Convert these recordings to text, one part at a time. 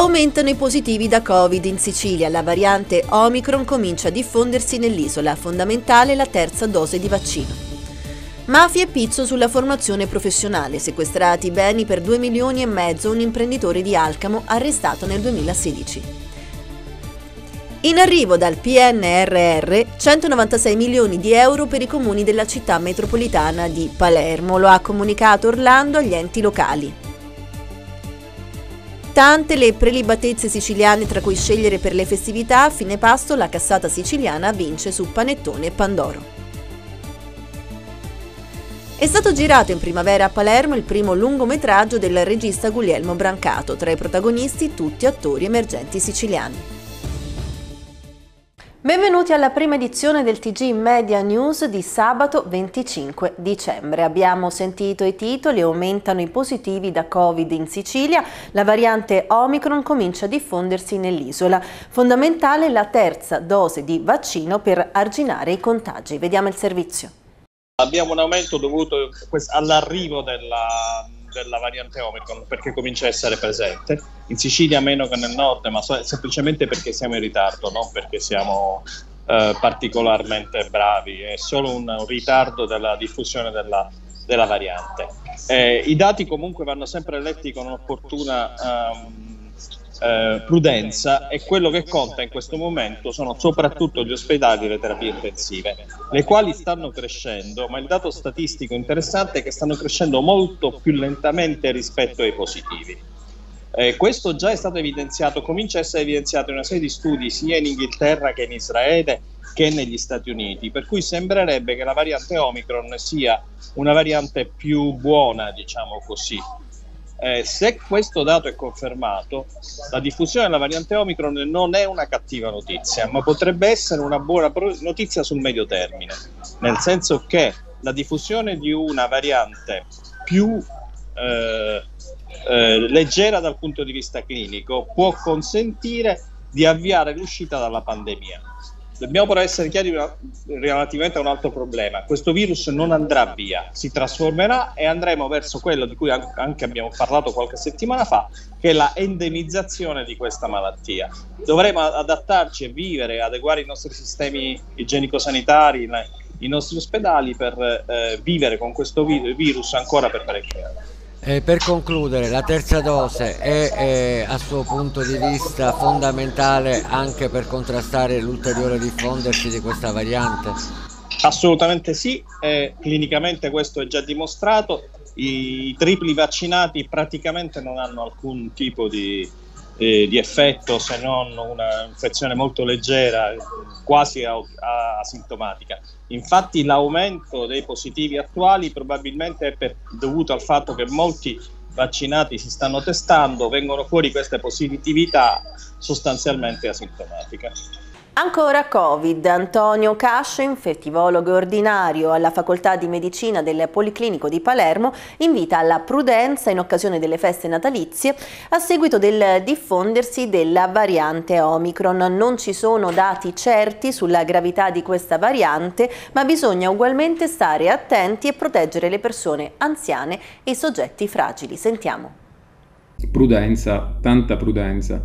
Aumentano i positivi da Covid in Sicilia, la variante Omicron comincia a diffondersi nell'isola, fondamentale la terza dose di vaccino. Mafia e pizzo sulla formazione professionale, sequestrati beni per 2 milioni e mezzo un imprenditore di Alcamo arrestato nel 2016. In arrivo dal PNRR 196 milioni di euro per i comuni della città metropolitana di Palermo, lo ha comunicato Orlando agli enti locali. Tante le prelibatezze siciliane tra cui scegliere per le festività, a fine pasto la cassata siciliana vince su panettone e pandoro. È stato girato in primavera a Palermo il primo lungometraggio del regista Guglielmo Brancato, tra i protagonisti tutti attori emergenti siciliani. Benvenuti alla prima edizione del TG Media News di sabato 25 dicembre. Abbiamo sentito i titoli, aumentano i positivi da Covid in Sicilia, la variante Omicron comincia a diffondersi nell'isola. Fondamentale la terza dose di vaccino per arginare i contagi. Vediamo il servizio. Abbiamo un aumento dovuto all'arrivo della della variante Omicron perché comincia a essere presente. In Sicilia meno che nel nord, ma so- semplicemente perché siamo in ritardo, non perché siamo eh, particolarmente bravi, è solo un, ritardo della diffusione della, della variante. Eh, I dati comunque vanno sempre letti con un'opportuna... Um, eh, prudenza e quello che conta in questo momento sono soprattutto gli ospedali e le terapie intensive, le quali stanno crescendo, ma il dato statistico interessante è che stanno crescendo molto più lentamente rispetto ai positivi. Eh, questo già è stato evidenziato, comincia a essere evidenziato in una serie di studi sia in Inghilterra che in Israele che negli Stati Uniti, per cui sembrerebbe che la variante Omicron sia una variante più buona, diciamo così, eh, se questo dato è confermato, la diffusione della variante Omicron non è una cattiva notizia, ma potrebbe essere una buona notizia sul medio termine, nel senso che la diffusione di una variante più eh, eh, leggera dal punto di vista clinico può consentire di avviare l'uscita dalla pandemia. Dobbiamo però essere chiari relativamente a un altro problema. Questo virus non andrà via, si trasformerà e andremo verso quello di cui anche abbiamo parlato qualche settimana fa, che è la endemizzazione di questa malattia. Dovremo adattarci e vivere, adeguare i nostri sistemi igienico-sanitari, i nostri ospedali per eh, vivere con questo virus ancora per parecchio tempo. E eh, per concludere, la terza dose è, è, a suo punto di vista fondamentale anche per contrastare l'ulteriore diffondersi di questa variante? Assolutamente sì, eh, clinicamente questo è già dimostrato, i tripli vaccinati praticamente non hanno alcun tipo di, eh, di effetto se non un'infezione molto leggera, quasi asintomatica. Infatti l'aumento dei positivi attuali probabilmente è per, dovuto al fatto che molti vaccinati si stanno testando, vengono fuori queste positività sostanzialmente asintomatiche. Ancora Covid. Antonio Cascio, infettivologo ordinario alla Facoltà di Medicina del Policlinico di Palermo, invita alla prudenza in occasione delle feste natalizie a seguito del diffondersi della variante Omicron. Non ci sono dati certi sulla gravità di questa variante, ma bisogna ugualmente stare attenti e proteggere le persone anziane e i soggetti fragili. Sentiamo. Prudenza, tanta prudenza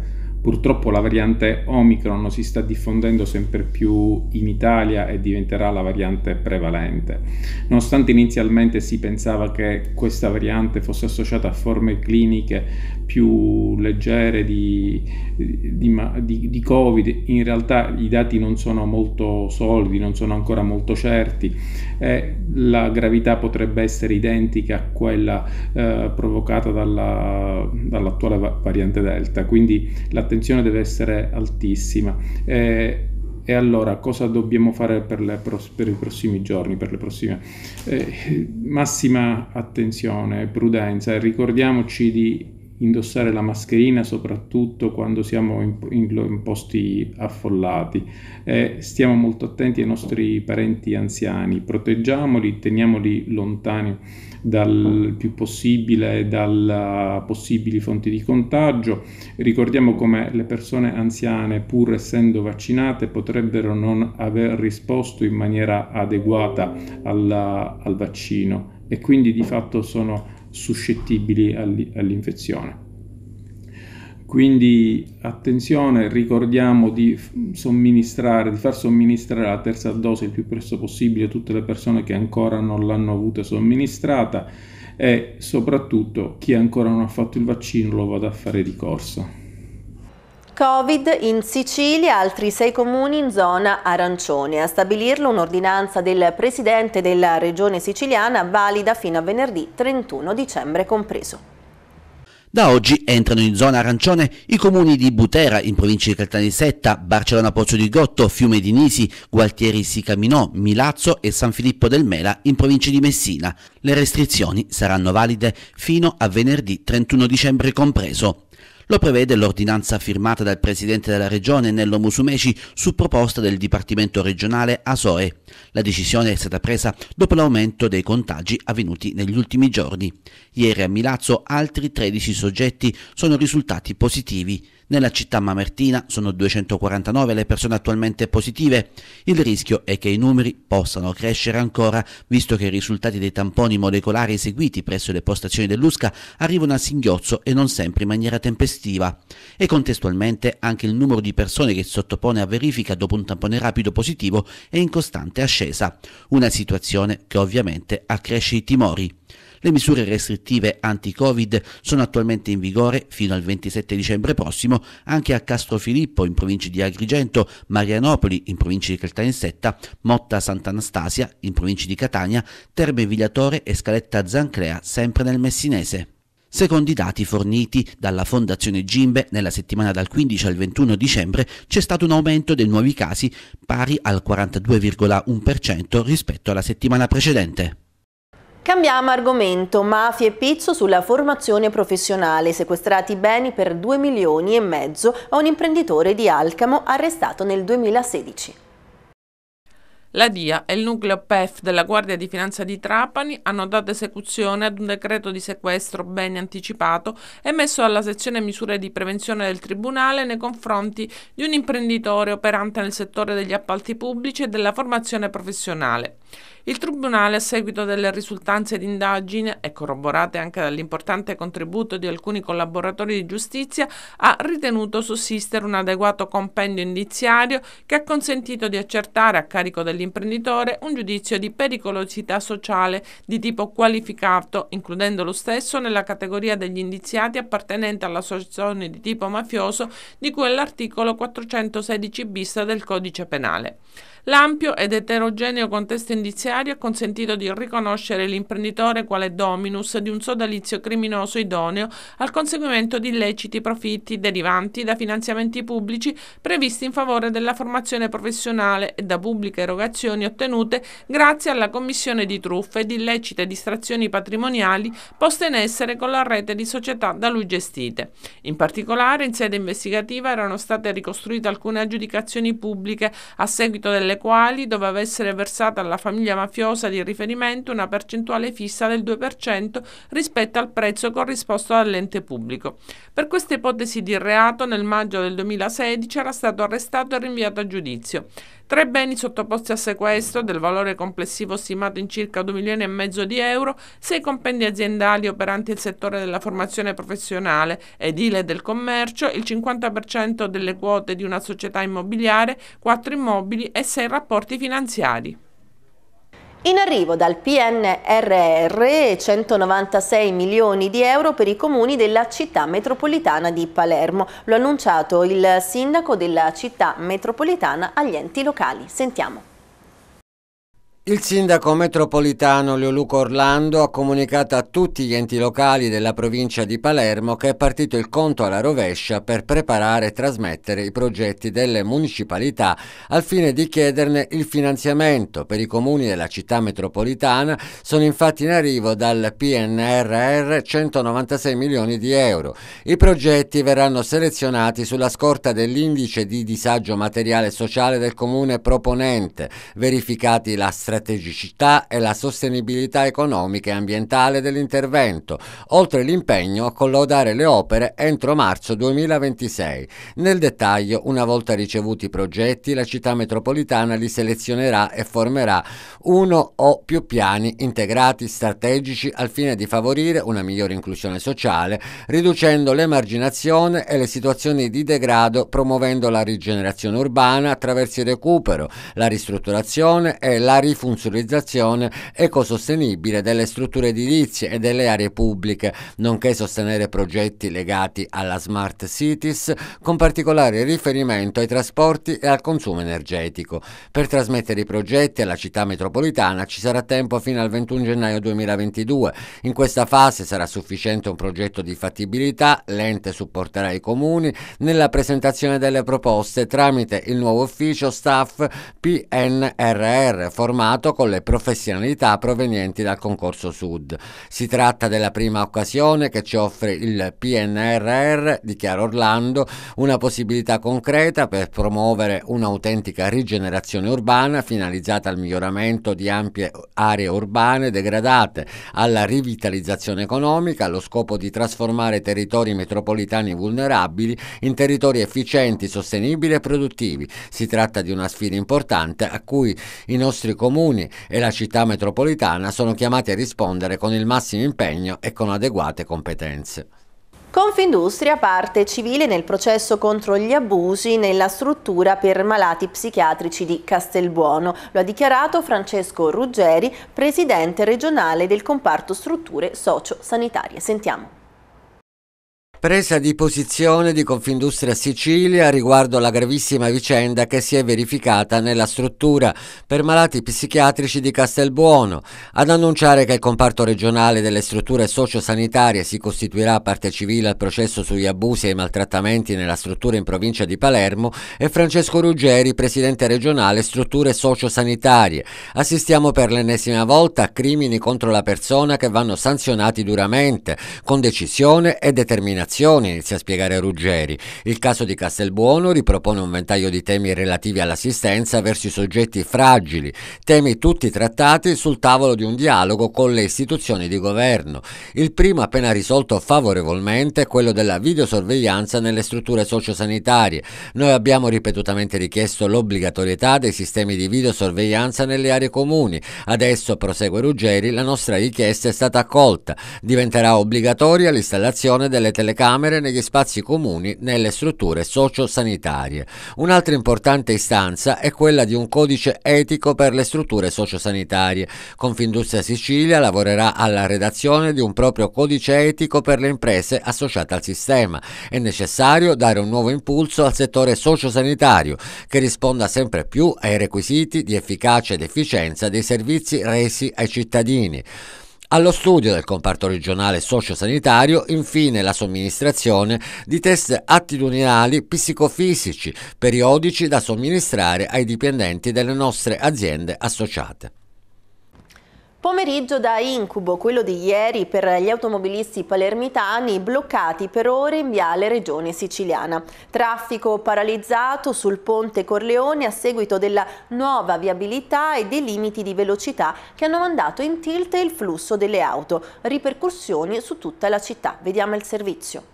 Purtroppo la variante Omicron si sta diffondendo sempre più in Italia e diventerà la variante prevalente. Nonostante inizialmente si pensava che questa variante fosse associata a forme cliniche più leggere di, di, di, di Covid, in realtà i dati non sono molto solidi, non sono ancora molto certi e la gravità potrebbe essere identica a quella eh, provocata dalla, dall'attuale variante Delta. Quindi l'attenzione l'attenzione deve essere altissima. Eh, e allora cosa dobbiamo fare per, le, per, i prossimi giorni, per le prossime? Eh, massima attenzione, prudenza e ricordiamoci di indossare la mascherina soprattutto quando siamo in, in, in posti affollati. Eh, stiamo molto attenti ai nostri parenti anziani, proteggiamoli, teniamoli lontani dal più possibile dalle uh, possibili fonti di contagio. Ricordiamo come le persone anziane, pur essendo vaccinate, potrebbero non aver risposto in maniera adeguata alla, al vaccino e quindi di fatto sono suscettibili all'infezione. Quindi attenzione, ricordiamo di somministrare, di far somministrare la terza dose il più presto possibile a tutte le persone che ancora non l'hanno avuta somministrata e soprattutto chi ancora non ha fatto il vaccino lo vada a fare di corsa. Covid in Sicilia, altri sei comuni in zona arancione. A stabilirlo un'ordinanza del Presidente della Regione siciliana valida fino a venerdì 31 dicembre compreso. Da oggi entrano in zona arancione i comuni di Butera, in provincia di Caltanissetta, Barcellona Pozzo di Gotto, Fiume di Nisi, Gualtieri Sicaminò, Milazzo e San Filippo del Mela, in provincia di Messina. Le restrizioni saranno valide fino a venerdì 31 dicembre compreso. Lo prevede l'ordinanza firmata dal Presidente della Regione Nello Musumeci su proposta del Dipartimento regionale ASOE. La decisione è stata presa dopo l'aumento dei contagi avvenuti negli ultimi giorni. Ieri a Milazzo altri 13 soggetti sono risultati positivi. Nella città mamertina sono 249 le persone attualmente positive. Il rischio è che i numeri possano crescere ancora, visto che i risultati dei tamponi molecolari eseguiti presso le postazioni dell'USCA arrivano a singhiozzo e non sempre in maniera tempestiva. E contestualmente anche il numero di persone che si sottopone a verifica dopo un tampone rapido positivo è in costante ascesa. Una situazione che ovviamente accresce i timori. Le misure restrittive anti-Covid sono attualmente in vigore fino al 27 dicembre prossimo anche a Castrofilippo in provincia di Agrigento, Marianopoli in provincia di Caltanissetta, Motta Sant'Anastasia in provincia di Catania, Terme Vigliatore e Scaletta Zanclea sempre nel Messinese. Secondo i dati forniti dalla Fondazione Gimbe, nella settimana dal 15 al 21 dicembre c'è stato un aumento dei nuovi casi pari al 42,1% rispetto alla settimana precedente. Cambiamo argomento, mafia e pizzo sulla formazione professionale, sequestrati beni per 2 milioni e mezzo a un imprenditore di Alcamo arrestato nel 2016. La DIA e il nucleo PEF della Guardia di Finanza di Trapani hanno dato esecuzione ad un decreto di sequestro beni anticipato emesso dalla sezione misure di prevenzione del Tribunale nei confronti di un imprenditore operante nel settore degli appalti pubblici e della formazione professionale. Il Tribunale, a seguito delle risultanze d'indagine e corroborate anche dall'importante contributo di alcuni collaboratori di giustizia, ha ritenuto sussistere un adeguato compendio indiziario che ha consentito di accertare a carico dell'imprenditore un giudizio di pericolosità sociale di tipo qualificato, includendo lo stesso nella categoria degli indiziati appartenenti all'associazione di tipo mafioso di cui è l'articolo 416 bis del codice penale. L'ampio ed eterogeneo contesto indiziario ha consentito di riconoscere l'imprenditore quale dominus di un sodalizio criminoso idoneo al conseguimento di illeciti profitti derivanti da finanziamenti pubblici previsti in favore della formazione professionale e da pubbliche erogazioni ottenute grazie alla commissione di truffe ed illecite distrazioni patrimoniali poste in essere con la rete di società da lui gestite. In particolare, in sede investigativa erano state ricostruite alcune aggiudicazioni pubbliche a seguito delle delle quali doveva essere versata alla famiglia mafiosa di riferimento una percentuale fissa del 2% rispetto al prezzo corrisposto dall'ente pubblico. Per questa ipotesi di reato nel maggio del 2016 era stato arrestato e rinviato a giudizio. Tre beni sottoposti a sequestro del valore complessivo stimato in circa 2 milioni e mezzo di euro, sei compendi aziendali operanti nel settore della formazione professionale, edile e del commercio, il 50% delle quote di una società immobiliare, quattro immobili e sei rapporti finanziari. In arrivo dal PNRR 196 milioni di euro per i comuni della città metropolitana di Palermo. Lo ha annunciato il sindaco della città metropolitana agli enti locali. Sentiamo. Il sindaco metropolitano Leoluco Orlando ha comunicato a tutti gli enti locali della provincia di Palermo che è partito il conto alla rovescia per preparare e trasmettere i progetti delle municipalità al fine di chiederne il finanziamento. Per i comuni della città metropolitana sono infatti in arrivo dal PNRR 196 milioni di euro. I progetti verranno selezionati sulla scorta dell'indice di disagio materiale e sociale del comune proponente, verificati la strada strategicità e la sostenibilità economica e ambientale dell'intervento, oltre l'impegno a collaudare le opere entro marzo 2026. Nel dettaglio, una volta ricevuti i progetti, la città metropolitana li selezionerà e formerà uno o più piani integrati strategici al fine di favorire una migliore inclusione sociale, riducendo l'emarginazione e le situazioni di degrado, promuovendo la rigenerazione urbana attraverso il recupero, la ristrutturazione e la rifugiazione funzionalizzazione ecosostenibile delle strutture edilizie e delle aree pubbliche, nonché sostenere progetti legati alla smart cities con particolare riferimento ai trasporti e al consumo energetico. Per trasmettere i progetti alla città metropolitana ci sarà tempo fino al 21 gennaio 2022. In questa fase sarà sufficiente un progetto di fattibilità, l'ente supporterà i comuni nella presentazione delle proposte tramite il nuovo ufficio staff PNRR formato campionato con le professionalità provenienti dal concorso Sud. Si tratta della prima occasione che ci offre il PNRR, dichiara Orlando, una possibilità concreta per promuovere un'autentica rigenerazione urbana finalizzata al miglioramento di ampie aree urbane degradate, alla rivitalizzazione economica, allo scopo di trasformare territori metropolitani vulnerabili in territori efficienti, sostenibili e produttivi. Si tratta di una sfida importante a cui i nostri comuni comuni e la città metropolitana sono chiamati a rispondere con il massimo impegno e con adeguate competenze. Confindustria parte civile nel processo contro gli abusi nella struttura per malati psichiatrici di Castelbuono. Lo ha dichiarato Francesco Ruggeri, presidente regionale del comparto strutture socio-sanitarie. Sentiamo. Presa di posizione di Confindustria Sicilia riguardo alla gravissima vicenda che si è verificata nella struttura per malati psichiatrici di Castelbuono. Ad annunciare che il comparto regionale delle strutture sociosanitarie si costituirà parte civile al processo sugli abusi e i maltrattamenti nella struttura in provincia di Palermo è Francesco Ruggeri, presidente regionale strutture sociosanitarie. Assistiamo per l'ennesima volta a crimini contro la persona che vanno sanzionati duramente, con decisione e determinazione comunicazione, inizia a spiegare Ruggeri. Il caso di Castelbuono ripropone un ventaglio di temi relativi all'assistenza verso i soggetti fragili, temi tutti trattati sul tavolo di un dialogo con le istituzioni di governo. Il primo appena risolto favorevolmente è quello della videosorveglianza nelle strutture sociosanitarie. Noi abbiamo ripetutamente richiesto l'obbligatorietà dei sistemi di videosorveglianza nelle aree comuni. Adesso, prosegue Ruggeri, la nostra richiesta è stata accolta. Diventerà obbligatoria l'installazione delle telecamere camere negli spazi comuni nelle strutture sociosanitarie. Un'altra importante istanza è quella di un codice etico per le strutture sociosanitarie. Confindustria Sicilia lavorerà alla redazione di un proprio codice etico per le imprese associate al sistema. È necessario dare un nuovo impulso al settore sociosanitario che risponda sempre più ai requisiti di efficacia ed efficienza dei servizi resi ai cittadini. Allo studio del comparto regionale sociosanitario, infine, la somministrazione di test attitudinali psicofisici periodici da somministrare ai dipendenti delle nostre aziende associate. Pomeriggio da incubo, quello di ieri per gli automobilisti palermitani bloccati per ore in viale Regione Siciliana. Traffico paralizzato sul ponte Corleone a seguito della nuova viabilità e dei limiti di velocità che hanno mandato in tilt il flusso delle auto. Ripercussioni su tutta la città. Vediamo il servizio.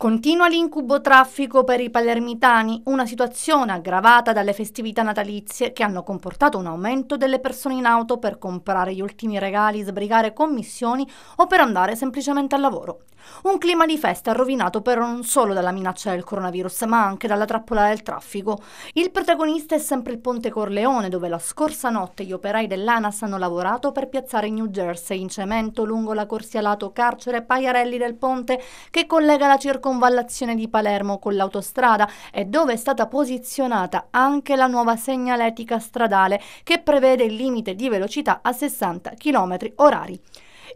Continua l'incubo traffico per i palermitani, una situazione aggravata dalle festività natalizie che hanno comportato un aumento delle persone in auto per comprare gli ultimi regali, sbrigare commissioni o per andare semplicemente al lavoro. Un clima di festa rovinato però non solo dalla minaccia del coronavirus, ma anche dalla trappola del traffico. Il protagonista è sempre il ponte Corleone, dove la scorsa notte gli operai dell'ANAS hanno lavorato per piazzare New Jersey in cemento lungo la corsia lato carcere Pagliarelli del ponte che collega la circonferenza circonvallazione di Palermo con l'autostrada e dove è stata posizionata anche la nuova segnaletica stradale che prevede il limite di velocità a 60 km orari.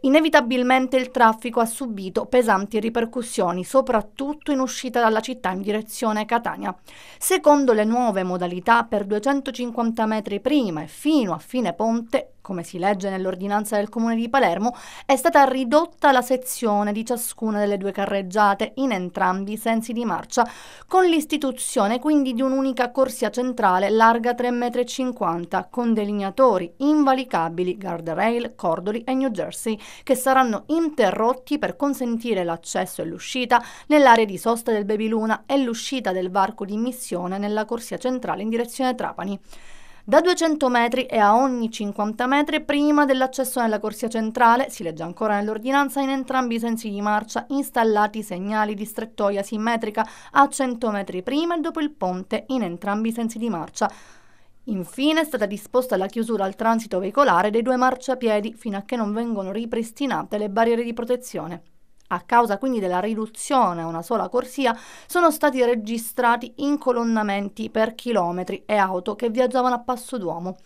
Inevitabilmente il traffico ha subito pesanti ripercussioni, soprattutto in uscita dalla città in direzione Catania. Secondo le nuove modalità, per 250 metri prima e fino a fine ponte come si legge nell'ordinanza del Comune di Palermo, è stata ridotta la sezione di ciascuna delle due carreggiate in entrambi i sensi di marcia, con l'istituzione quindi di un'unica corsia centrale larga 3,50 m con delineatori invalicabili, guardrail, cordoli e New Jersey, che saranno interrotti per consentire l'accesso e l'uscita nell'area di sosta del Baby e l'uscita del varco di missione nella corsia centrale in direzione Trapani. Da 200 metri e a ogni 50 metri prima dell'accesso nella corsia centrale, si legge ancora nell'ordinanza, in entrambi i sensi di marcia installati segnali di strettoia simmetrica a 100 metri prima e dopo il ponte in entrambi i sensi di marcia. Infine è stata disposta la chiusura al transito veicolare dei due marciapiedi fino a che non vengono ripristinate le barriere di protezione a causa quindi della riduzione a una sola corsia, sono stati registrati incolonnamenti per chilometri e auto che viaggiavano a passo d'uomo.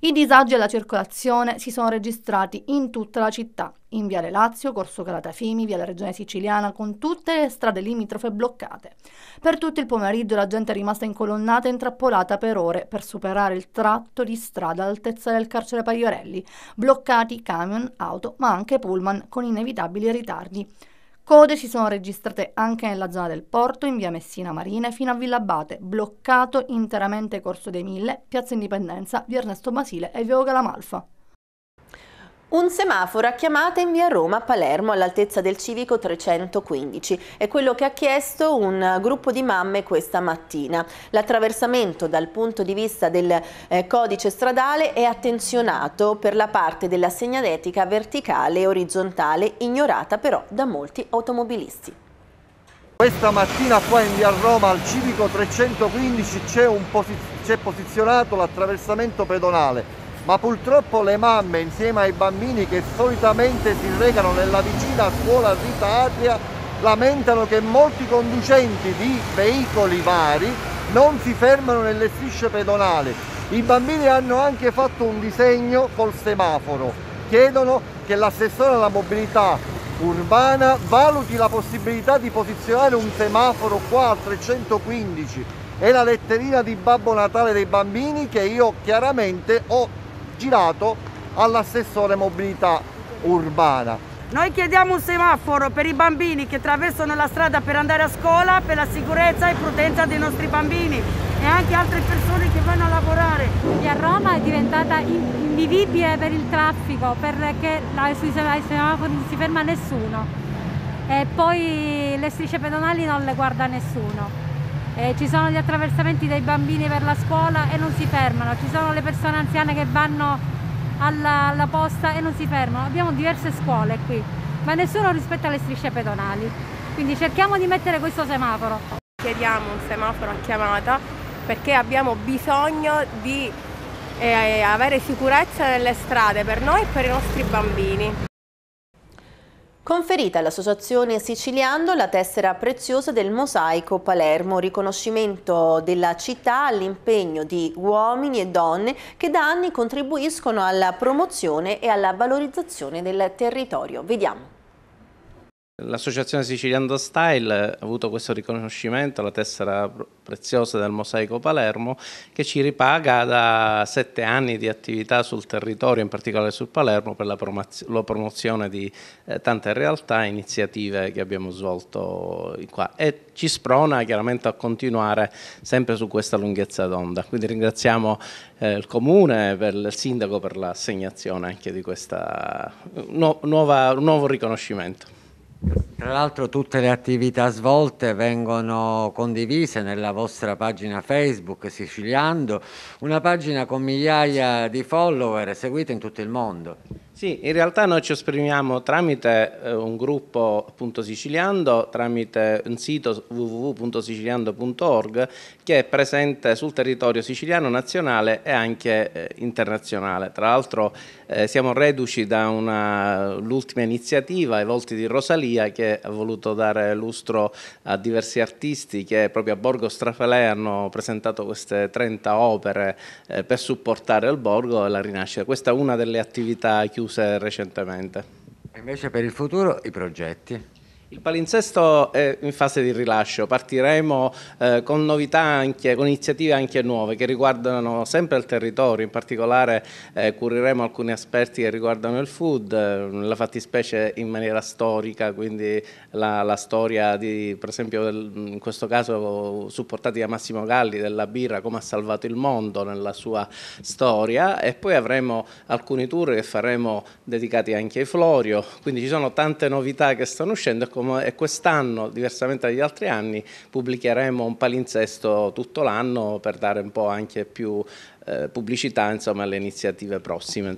I disagi alla circolazione si sono registrati in tutta la città in Viale Lazio, Corso Calatafimi, Viale Regione Siciliana, con tutte le strade limitrofe bloccate. Per tutto il pomeriggio la gente è rimasta incolonnata e intrappolata per ore per superare il tratto di strada all'altezza del carcere Pagliorelli, bloccati camion, auto, ma anche pullman con inevitabili ritardi. Code si sono registrate anche nella zona del porto, in via Messina Marina fino a Villa Abate, bloccato interamente Corso dei Mille, Piazza Indipendenza, via Ernesto Basile e via Ogalamalfa. Un semaforo a chiamata in via Roma a Palermo all'altezza del civico 315 è quello che ha chiesto un gruppo di mamme questa mattina. L'attraversamento dal punto di vista del eh, codice stradale è attenzionato per la parte della segnaletica verticale e orizzontale ignorata però da molti automobilisti. Questa mattina qua in via Roma al civico 315 c'è posi posizionato l'attraversamento pedonale ma purtroppo le mamme insieme ai bambini che solitamente si recano nella vicina scuola Rita Adria lamentano che molti conducenti di veicoli vari non si fermano nelle strisce pedonali. I bambini hanno anche fatto un disegno col semaforo. Chiedono che l'assessore alla mobilità urbana valuti la possibilità di posizionare un semaforo qua al 315 è la letterina di Babbo Natale dei bambini che io chiaramente ho girato all'assessore mobilità urbana. Noi chiediamo un semaforo per i bambini che attraversano la strada per andare a scuola, per la sicurezza e prudenza dei nostri bambini e anche altre persone che vanno a lavorare. E a Roma è diventata invivibile per il traffico, perché sui semafori non si ferma nessuno e poi le strisce pedonali non le guarda nessuno eh, ci sono gli attraversamenti dei bambini per la scuola e non si fermano, ci sono le persone anziane che vanno alla, alla posta e non si fermano, abbiamo diverse scuole qui, ma nessuno rispetta le strisce pedonali, quindi cerchiamo di mettere questo semaforo. Chiediamo un semaforo a chiamata perché abbiamo bisogno di eh, avere sicurezza nelle strade per noi e per i nostri bambini. Conferita all'Associazione Siciliando la tessera preziosa del Mosaico Palermo, riconoscimento della città all'impegno di uomini e donne che da anni contribuiscono alla promozione e alla valorizzazione del territorio. Vediamo. L'associazione Siciliano Style ha avuto questo riconoscimento, la tessera preziosa del Mosaico Palermo, che ci ripaga da sette anni di attività sul territorio, in particolare sul Palermo, per la, promozione di eh, tante realtà e iniziative che abbiamo svolto qua. E ci sprona chiaramente a continuare sempre su questa lunghezza d'onda. Quindi ringraziamo eh, il Comune, e il Sindaco per l'assegnazione anche di questo eh, no, nuovo riconoscimento. Tra l'altro tutte le attività svolte vengono condivise nella vostra pagina Facebook Siciliando, una pagina con migliaia di follower seguita in tutto il mondo. Sì, in realtà noi ci esprimiamo tramite eh, un gruppo appunto siciliando, tramite un sito www.siciliando.org che è presente sul territorio siciliano nazionale e anche eh, internazionale. Tra l'altro eh, siamo reduci dall'ultima iniziativa, I Volti di Rosalia, che ha voluto dare lustro a diversi artisti che proprio a Borgo Strafalea hanno presentato queste 30 opere eh, per supportare il borgo e la rinascita. Questa è una delle attività chiuse chiuse recentemente. Invece per il futuro i progetti? Il palinsesto è in fase di rilascio, partiremo eh, con novità anche, con iniziative anche nuove che riguardano sempre il territorio, in particolare eh, curiremo alcuni aspetti che riguardano il food, eh, la fattispecie in maniera storica, quindi la, la storia di, per esempio del, in questo caso supportati da Massimo Galli della birra, come ha salvato il mondo nella sua storia e poi avremo alcuni tour che faremo dedicati anche ai Florio, quindi ci sono tante novità che stanno uscendo e quest'anno, diversamente dagli altri anni, pubblicheremo un palinsesto tutto l'anno per dare un po' anche più eh, pubblicità insomma, alle iniziative prossime. In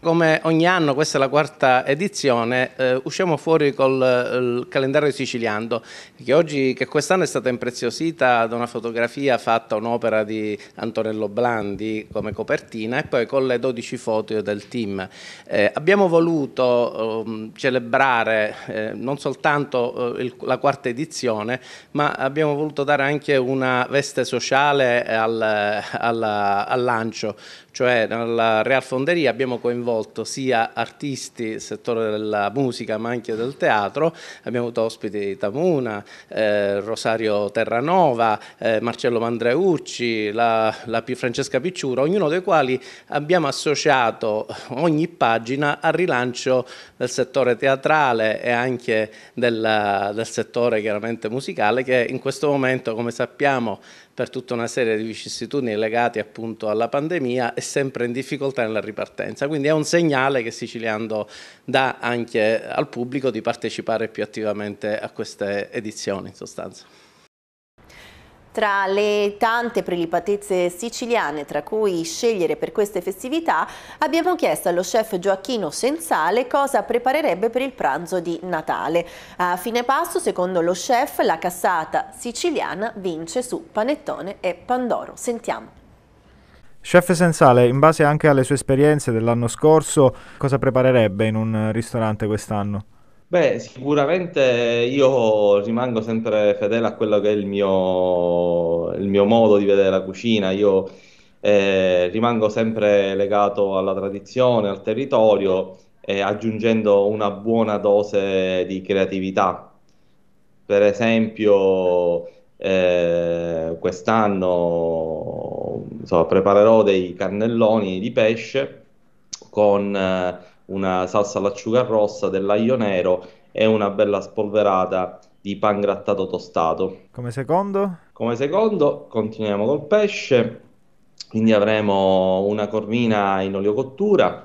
Come ogni anno, questa è la quarta edizione, eh, usciamo fuori col eh, calendario siciliano che che quest'anno è stata impreziosita da una fotografia fatta un'opera di Antonello Blandi come copertina e poi con le 12 foto del team. Eh, abbiamo voluto ehm, celebrare eh, non soltanto il, la quarta edizione, ma abbiamo voluto dare anche una veste sociale al, alla, alla lancio, cioè nella Real Fonderia abbiamo coinvolto sia artisti del settore della musica ma anche del teatro, abbiamo avuto ospiti Tamuna, eh, Rosario Terranova, eh, Marcello Mandreucci, la, la Francesca Picciura, ognuno dei quali abbiamo associato ogni pagina al rilancio del settore teatrale e anche del, del settore chiaramente musicale che in questo momento come sappiamo per tutta una serie di vicissitudini legate appunto alla pandemia è sempre in difficoltà nella ripartenza. Quindi è un segnale che Siciliano dà anche al pubblico di partecipare più attivamente a queste edizioni in sostanza. Tra le tante prelipatezze siciliane tra cui scegliere per queste festività, abbiamo chiesto allo chef Gioacchino Senzale cosa preparerebbe per il pranzo di Natale. A fine pasto, secondo lo chef, la cassata siciliana vince su panettone e pandoro. Sentiamo. Chef Sensale, in base anche alle sue esperienze dell'anno scorso, cosa preparerebbe in un ristorante quest'anno? Beh, sicuramente io rimango sempre fedele a quello che è il mio, il mio modo di vedere la cucina. Io eh, rimango sempre legato alla tradizione, al territorio, eh, aggiungendo una buona dose di creatività. Per esempio, eh, quest'anno insomma, preparerò dei cannelloni di pesce con eh, una salsa all'acciuga rossa dell'aglio nero e una bella spolverata di pan grattato tostato. Come secondo? Come secondo continuiamo col pesce, quindi avremo una corvina in olio cottura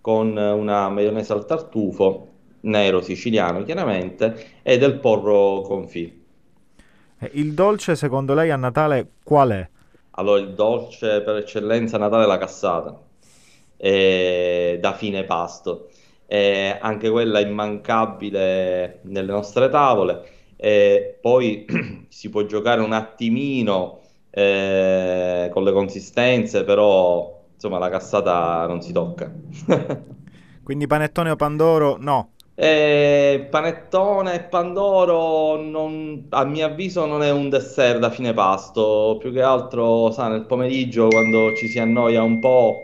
con una maionese al tartufo, nero siciliano chiaramente, e del porro confit. Eh, il dolce secondo lei a Natale qual è? Allora, il dolce per eccellenza a Natale è la cassata eh, da fine pasto. Eh, anche quella immancabile nelle nostre tavole. Eh, poi si può giocare un attimino eh, con le consistenze, però insomma la cassata non si tocca. Quindi panettone o pandoro no. Eh, panettone e pandoro, non, a mio avviso, non è un dessert da fine pasto. Più che altro, sa, nel pomeriggio, quando ci si annoia un po',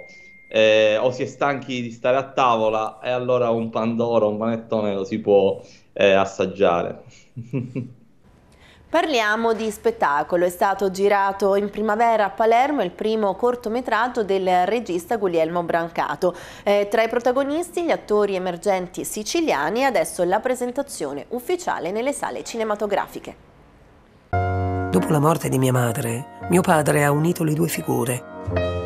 eh, o si è stanchi di stare a tavola e allora un pandoro, un panettone lo si può eh, assaggiare. Parliamo di spettacolo, è stato girato in primavera a Palermo il primo cortometraggio del regista Guglielmo Brancato. Eh, tra i protagonisti gli attori emergenti siciliani e adesso la presentazione ufficiale nelle sale cinematografiche. Dopo la morte di mia madre, mio padre ha unito le due figure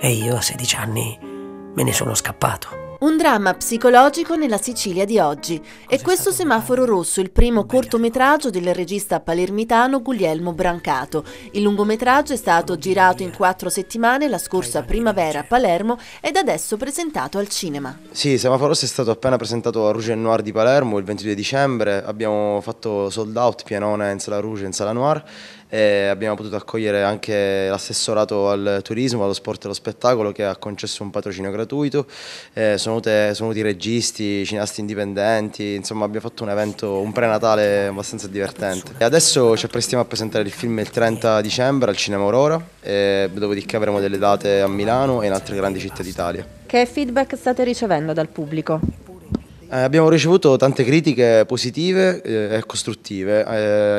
e io a 16 anni me ne sono scappato. Un dramma psicologico nella Sicilia di oggi. e questo semaforo rosso, il primo cortometraggio del regista palermitano Guglielmo Brancato. Il lungometraggio è stato girato in quattro settimane la scorsa primavera a Palermo ed adesso presentato al cinema. Sì, Semaforo rosso è stato appena presentato a Rouge Noir di Palermo il 22 dicembre. Abbiamo fatto sold out pianone in Sala Rouge e in Sala Noir e abbiamo potuto accogliere anche l'assessorato al turismo, allo sport e allo spettacolo che ha concesso un patrocinio gratuito, eh, sono, venuti, sono, venuti registi, cineasti indipendenti, insomma abbiamo fatto un evento, un prenatale abbastanza divertente. E adesso ci apprestiamo a presentare il film il 30 dicembre al Cinema Aurora, e dopodiché avremo delle date a Milano e in altre grandi città d'Italia. Che feedback state ricevendo dal pubblico? Eh, abbiamo ricevuto tante critiche positive eh, e costruttive,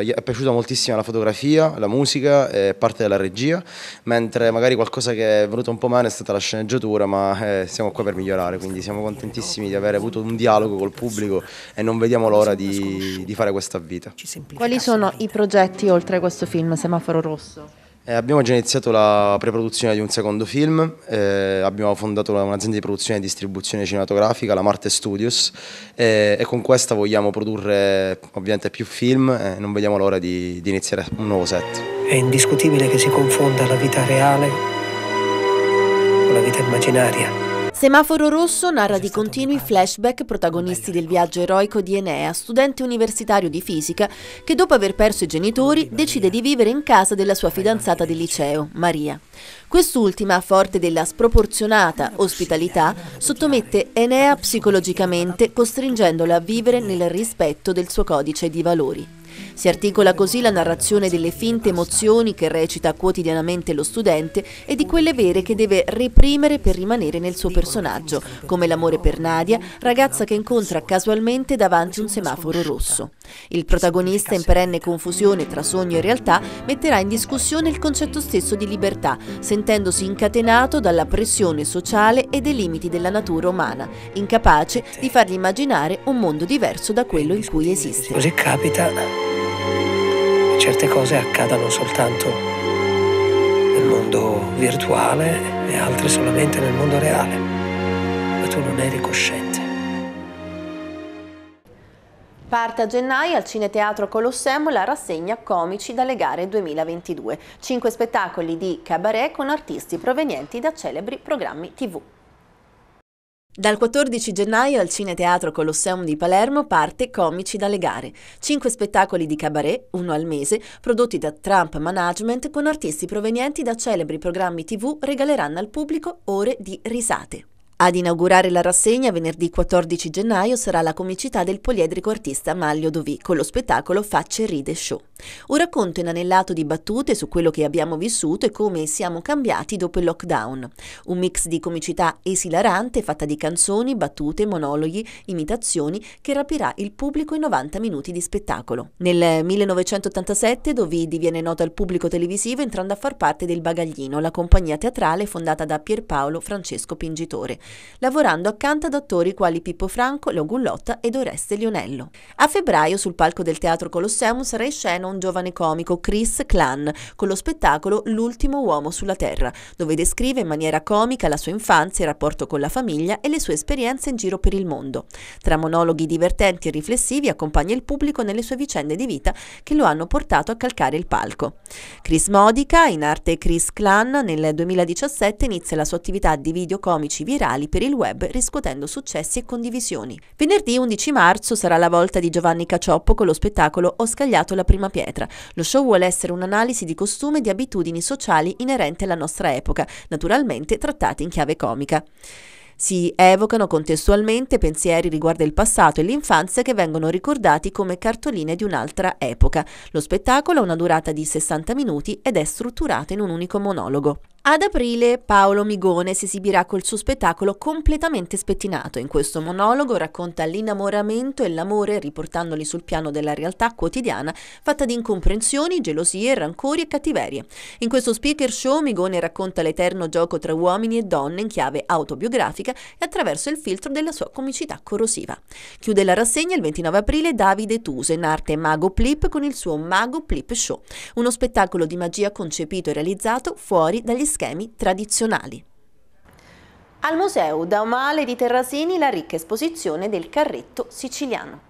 eh, è piaciuta moltissimo la fotografia, la musica e parte della regia, mentre magari qualcosa che è venuto un po' male è stata la sceneggiatura, ma eh, siamo qua per migliorare, quindi siamo contentissimi di aver avuto un dialogo col pubblico e non vediamo l'ora di, di, fare questa vita. Quali sono i progetti oltre a questo film Semaforo Rosso? Eh, abbiamo già iniziato la preproduzione di un secondo film, eh, abbiamo fondato un'azienda di produzione e distribuzione cinematografica, la Marte Studios, eh, e con questa vogliamo produrre ovviamente più film e eh, non vediamo l'ora di, di iniziare un nuovo set. È indiscutibile che si confonda la vita reale con la vita immaginaria. Semaforo Rosso narra di continui flashback protagonisti del viaggio eroico di Enea, studente universitario di fisica, che dopo aver perso i genitori decide di vivere in casa della sua fidanzata di liceo, Maria. Quest'ultima, forte della sproporzionata ospitalità, sottomette Enea psicologicamente, costringendola a vivere nel rispetto del suo codice di valori. Si articola così la narrazione delle finte emozioni che recita quotidianamente lo studente e di quelle vere che deve reprimere per rimanere nel suo personaggio, come l'amore per Nadia, ragazza che incontra casualmente davanti un semaforo rosso. Il protagonista, in perenne confusione tra sogno e realtà, metterà in discussione il concetto stesso di libertà, sentendosi incatenato dalla pressione sociale e dei limiti della natura umana, incapace di fargli immaginare un mondo diverso da quello in cui esiste. Così capita certe cose accadano soltanto nel mondo virtuale e altre solamente nel mondo reale, ma tu non eri cosciente. Parte a gennaio al Cineteatro Colosseum la rassegna Comici dalle gare 2022. Cinque spettacoli di cabaret con artisti provenienti da celebri programmi tv. Dal 14 gennaio al Cineteatro Colosseum di Palermo parte Comici dalle gare, cinque spettacoli di cabaret, uno al mese, prodotti da Trump Management con artisti provenienti da celebri programmi TV regaleranno al pubblico ore di risate. Ad inaugurare la rassegna venerdì 14 gennaio sarà la comicità del poliedrico artista Maglio Dovì con lo spettacolo Facce Ride Show. Un racconto inanellato di battute su quello che abbiamo vissuto e come siamo cambiati dopo il lockdown. Un mix di comicità esilarante fatta di canzoni, battute, monologhi, imitazioni che rapirà il pubblico in 90 minuti di spettacolo. Nel 1987 Dovi diviene noto al pubblico televisivo entrando a far parte del Bagaglino, la compagnia teatrale fondata da Pierpaolo Francesco Pingitore, lavorando accanto ad attori quali Pippo Franco, Leo Gullotta ed Oreste Lionello. A febbraio sul palco del Teatro Colosseum sarà in scena un giovane comico, Chris Clan, con lo spettacolo L'ultimo uomo sulla Terra, dove descrive in maniera comica la sua infanzia, il rapporto con la famiglia e le sue esperienze in giro per il mondo. Tra monologhi divertenti e riflessivi accompagna il pubblico nelle sue vicende di vita che lo hanno portato a calcare il palco. Chris Modica, in arte Chris Clan, nel 2017 inizia la sua attività di videocomici virali per il web riscuotendo successi e condivisioni. Venerdì 11 marzo sarà la volta di Giovanni Cacioppo con lo spettacolo Ho scagliato la prima pianta pietra. Lo show vuole essere un'analisi di costume e di abitudini sociali inerente alla nostra epoca, naturalmente trattate in chiave comica. Si evocano contestualmente pensieri riguardo il passato e l'infanzia che vengono ricordati come cartoline di un'altra epoca. Lo spettacolo ha una durata di 60 minuti ed è strutturato in un unico monologo. Ad aprile Paolo Migone si esibirà col suo spettacolo completamente spettinato. In questo monologo racconta l'innamoramento e l'amore riportandoli sul piano della realtà quotidiana fatta di incomprensioni, gelosie, rancori e cattiverie. In questo speaker show Migone racconta l'eterno gioco tra uomini e donne in chiave autobiografica e attraverso il filtro della sua comicità corrosiva. Chiude la rassegna il 29 aprile Davide Tuse in arte Mago Plip con il suo Mago Plip Show, uno spettacolo di magia concepito e realizzato fuori dagli schermi schemi tradizionali. Al museo Daumale di Terrasini la ricca esposizione del carretto siciliano.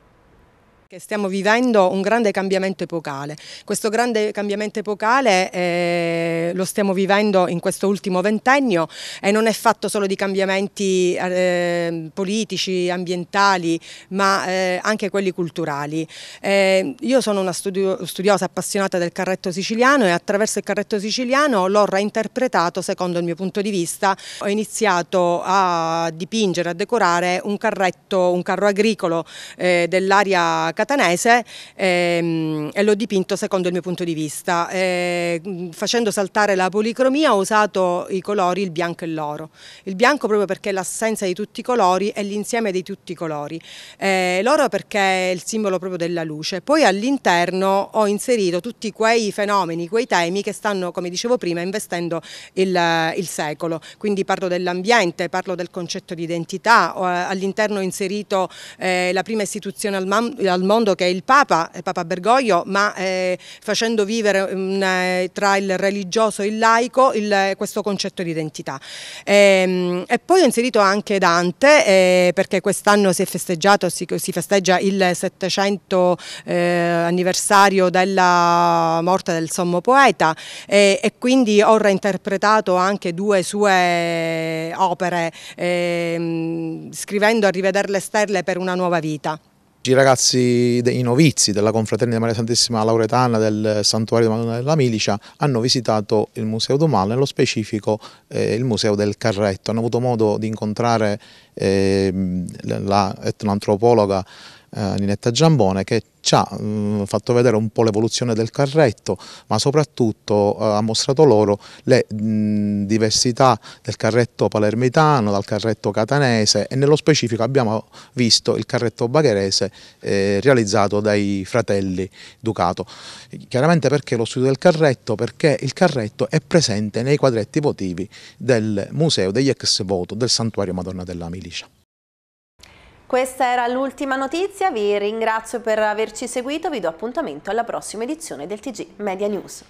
Stiamo vivendo un grande cambiamento epocale. Questo grande cambiamento epocale eh, lo stiamo vivendo in questo ultimo ventennio e non è fatto solo di cambiamenti eh, politici, ambientali, ma eh, anche quelli culturali. Eh, io sono una studio studiosa appassionata del carretto siciliano e attraverso il carretto siciliano l'ho reinterpretato secondo il mio punto di vista. Ho iniziato a dipingere, a decorare un carretto, un carro agricolo eh, dell'area catanese ehm, e l'ho dipinto secondo il mio punto di vista. Eh, facendo saltare la policromia ho usato i colori, il bianco e l'oro. Il bianco proprio perché è l'assenza di tutti i colori e l'insieme di tutti i colori. Eh, l'oro perché è il simbolo proprio della luce. Poi all'interno ho inserito tutti quei fenomeni, quei temi che stanno, come dicevo prima, investendo il, il secolo. Quindi parlo dell'ambiente, parlo del concetto di identità, eh, all'interno ho inserito eh, la prima istituzione al, al mondo che è il Papa, eh, Papa Bergoglio, ma eh, facendo vivere un, mm, eh, tra il religioso e il laico il, eh, questo concetto di identità. E, ehm, e, poi ho inserito anche Dante, eh, perché quest'anno si è festeggiato, si, si festeggia il 700 eh, anniversario della morte del sommo poeta e quindi ho reinterpretato anche due sue opere, ehm, scrivendo A rivederle stelle per una nuova vita i ragazzi, i novizi della confraternita Maria Santissima Lauretana del Santuario di Madonna della Milicia hanno visitato il Museo Domale, nello specifico eh, il Museo del Carretto. Hanno avuto modo di incontrare eh, l'etnoantropologa eh, Ninetta Giambone che ci ha mh, mm, fatto vedere un po' l'evoluzione del carretto ma soprattutto eh, ha mostrato loro le mh, mm, diversità del carretto palermitano, dal carretto catanese e nello specifico abbiamo visto il carretto bagherese eh, realizzato dai fratelli Ducato. Chiaramente perché lo studio del carretto? Perché il carretto è presente nei quadretti votivi del museo degli ex voto del santuario Madonna della Milicia. Questa era l'ultima notizia, vi ringrazio per averci seguito, vi do appuntamento alla prossima edizione del TG Media News.